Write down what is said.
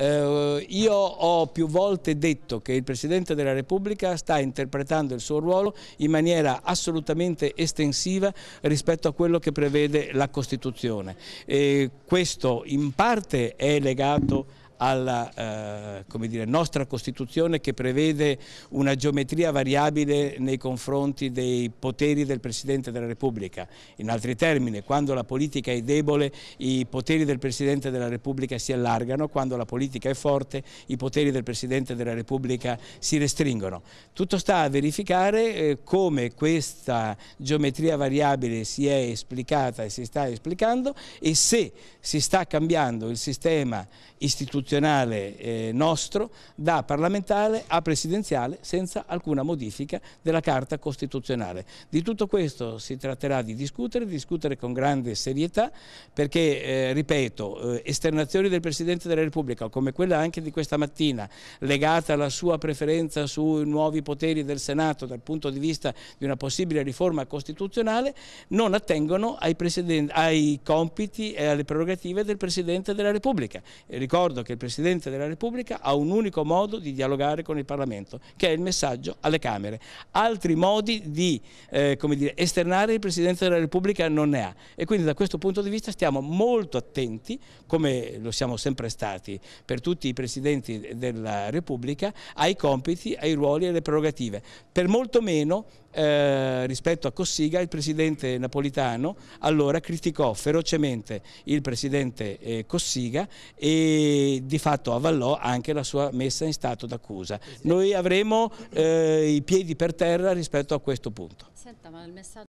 Eh, io ho più volte detto che il Presidente della Repubblica sta interpretando il suo ruolo in maniera assolutamente estensiva rispetto a quello che prevede la Costituzione. E questo in parte è legato alla eh, dire, nostra Costituzione che prevede una geometria variabile nei confronti dei poteri del Presidente della Repubblica. In altri termini, quando la politica è debole i poteri del Presidente della Repubblica si allargano, quando la politica è forte i poteri del Presidente della Repubblica si restringono. Tutto sta a verificare eh, come questa geometria variabile si è esplicata e si sta esplicando e se si sta cambiando il sistema istituzionale costituzionale eh, nostro da parlamentare a presidenziale senza alcuna modifica della Carta Costituzionale. Di tutto questo si tratterà di discutere, discutere con grande serietà perché, eh, ripeto, eh, esternazioni del Presidente della Repubblica come quella anche di questa mattina legata alla sua preferenza sui nuovi poteri del Senato dal punto di vista di una possibile riforma costituzionale non attengono ai, ai compiti e alle prerogative del Presidente della Repubblica. Ricordo che il il Presidente della Repubblica ha un unico modo di dialogare con il Parlamento, che è il messaggio alle Camere. Altri modi di eh, dire, esternare il Presidente della Repubblica non ne ha e quindi da questo punto di vista stiamo molto attenti, come lo siamo sempre stati per tutti i Presidenti della Repubblica, ai compiti, ai ruoli e alle prerogative. Per molto meno eh, rispetto a Cossiga, il presidente napolitano allora criticò ferocemente il presidente eh, Cossiga e di fatto avvallò anche la sua messa in stato d'accusa. Esatto. Noi avremo eh, i piedi per terra rispetto a questo punto. Senta,